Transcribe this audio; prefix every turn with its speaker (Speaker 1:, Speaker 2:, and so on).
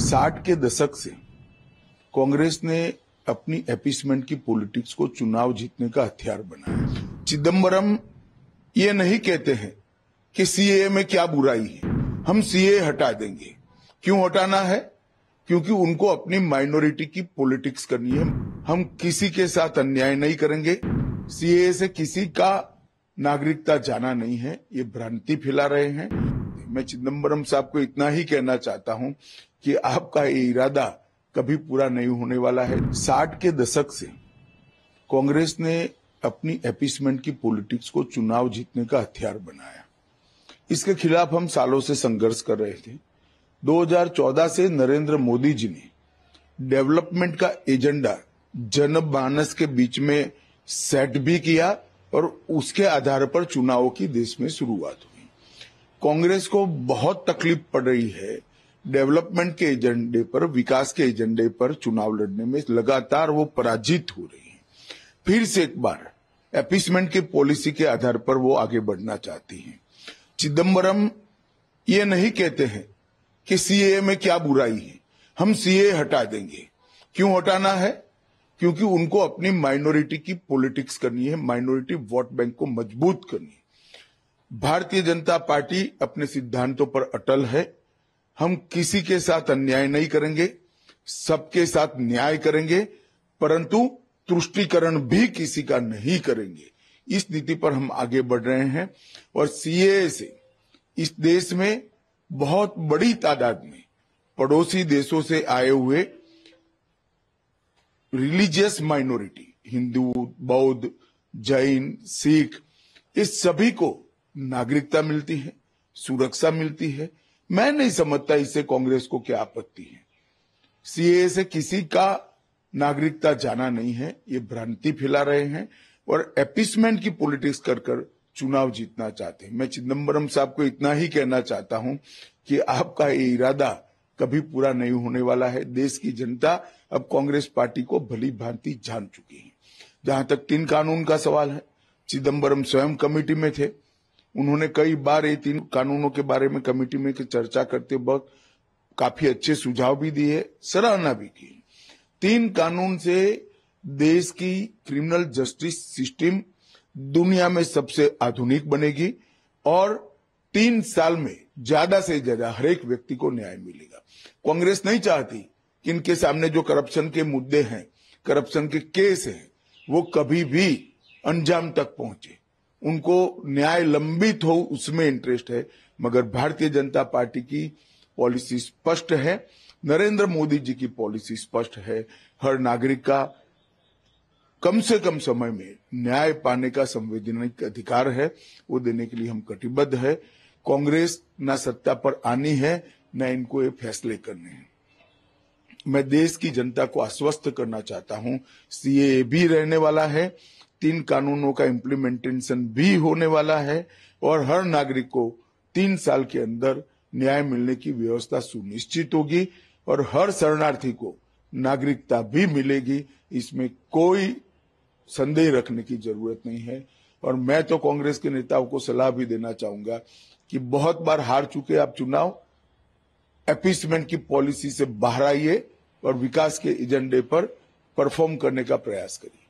Speaker 1: साठ के दशक से कांग्रेस ने अपनी एपिसमेंट की पॉलिटिक्स को चुनाव जीतने का हथियार बनाया चिदम्बरम ये नहीं कहते हैं कि सीए में क्या बुराई है हम सीए हटा देंगे क्यों हटाना है क्योंकि उनको अपनी माइनॉरिटी की पॉलिटिक्स करनी है हम किसी के साथ अन्याय नहीं करेंगे सीए से किसी का नागरिकता जाना नहीं है ये भ्रांति फैला रहे हैं मैं चिदम्बरम साहब को इतना ही कहना चाहता हूं कि आपका ये इरादा कभी पूरा नहीं होने वाला है साठ के दशक से कांग्रेस ने अपनी एपिसमेंट की पॉलिटिक्स को चुनाव जीतने का हथियार बनाया इसके खिलाफ हम सालों से संघर्ष कर रहे थे 2014 से नरेंद्र मोदी जी ने डेवलपमेंट का एजेंडा जनमानस के बीच में सेट भी किया और उसके आधार पर चुनावों की देश में शुरुआत हुई कांग्रेस को बहुत तकलीफ पड़ रही है डेवलपमेंट के एजेंडे पर विकास के एजेंडे पर चुनाव लड़ने में लगातार वो पराजित हो रही है फिर से एक बार एपिसमेंट की पॉलिसी के आधार पर वो आगे बढ़ना चाहती हैं चिदम्बरम ये नहीं कहते हैं कि सीए में क्या बुराई है हम सीए हटा देंगे क्यों हटाना है क्योंकि उनको अपनी माइनॉरिटी की पॉलिटिक्स करनी है माइनॉरिटी वोट बैंक को मजबूत करनी है भारतीय जनता पार्टी अपने सिद्धांतों पर अटल है हम किसी के साथ अन्याय नहीं करेंगे सबके साथ न्याय करेंगे परंतु तुष्टिकरण भी किसी का नहीं करेंगे इस नीति पर हम आगे बढ़ रहे हैं और सीए से इस देश में बहुत बड़ी तादाद में पड़ोसी देशों से आए हुए रिलीजियस माइनॉरिटी हिंदू बौद्ध जैन सिख इस सभी को नागरिकता मिलती है सुरक्षा मिलती है मैं नहीं समझता इससे कांग्रेस को क्या आपत्ति है सीए से किसी का नागरिकता जाना नहीं है ये भ्रांति फैला रहे हैं और एपिसमेंट की पॉलिटिक्स कर कर चुनाव जीतना चाहते हैं मैं चिदम्बरम साहब को इतना ही कहना चाहता हूं कि आपका ये इरादा कभी पूरा नहीं होने वाला है देश की जनता अब कांग्रेस पार्टी को भली भांति जान चुकी है जहां तक तीन कानून का सवाल है चिदम्बरम स्वयं कमेटी में थे उन्होंने कई बार ये तीन कानूनों के बारे में कमेटी में चर्चा करते वक्त काफी अच्छे सुझाव भी दिए सराहना भी की तीन कानून से देश की क्रिमिनल जस्टिस सिस्टम दुनिया में सबसे आधुनिक बनेगी और तीन साल में ज्यादा से ज्यादा हरेक व्यक्ति को न्याय मिलेगा कांग्रेस नहीं चाहती कि इनके सामने जो करप्शन के मुद्दे हैं करप्शन के केस हैं वो कभी भी अंजाम तक पहुंचे उनको न्याय लंबित हो उसमें इंटरेस्ट है मगर भारतीय जनता पार्टी की पॉलिसी स्पष्ट है नरेंद्र मोदी जी की पॉलिसी स्पष्ट है हर नागरिक का कम से कम समय में न्याय पाने का संवैधानिक अधिकार है वो देने के लिए हम कटिबद्ध है कांग्रेस न सत्ता पर आनी है न इनको ये फैसले करने हैं मैं देश की जनता को आश्वस्त करना चाहता हूं सीए भी रहने वाला है तीन कानूनों का इम्प्लीमेंटेशन भी होने वाला है और हर नागरिक को तीन साल के अंदर न्याय मिलने की व्यवस्था सुनिश्चित होगी और हर शरणार्थी को नागरिकता भी मिलेगी इसमें कोई संदेह रखने की जरूरत नहीं है और मैं तो कांग्रेस के नेताओं को सलाह भी देना चाहूंगा कि बहुत बार हार चुके आप चुनाव एपीसमेंट की पॉलिसी से बाहर आइए और विकास के एजेंडे पर परफॉर्म करने का प्रयास करिए